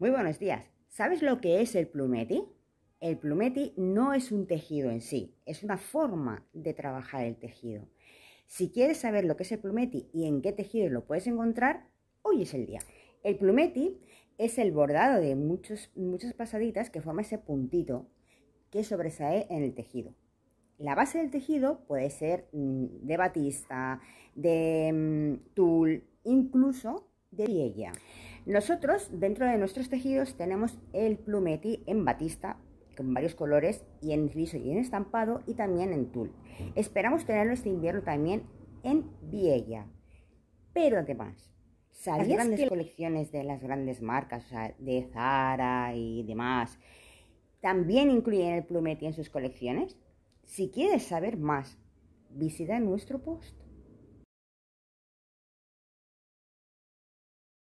Muy buenos días. ¿Sabes lo que es el plumeti? El plumeti no es un tejido en sí, es una forma de trabajar el tejido. Si quieres saber lo que es el plumeti y en qué tejido lo puedes encontrar, hoy es el día. El plumeti es el bordado de muchos, muchas pasaditas que forma ese puntito que sobresale en el tejido. La base del tejido puede ser mm, de batista, de mm, tul, incluso de vieja. Nosotros, dentro de nuestros tejidos, tenemos el plumeti en batista, con varios colores, y en liso y en estampado, y también en tul. Esperamos tenerlo este invierno también en Viella. Pero además, ¿sabías las grandes colecciones de las grandes marcas, o sea, de Zara y demás, también incluyen el plumeti en sus colecciones? Si quieres saber más, visita nuestro post.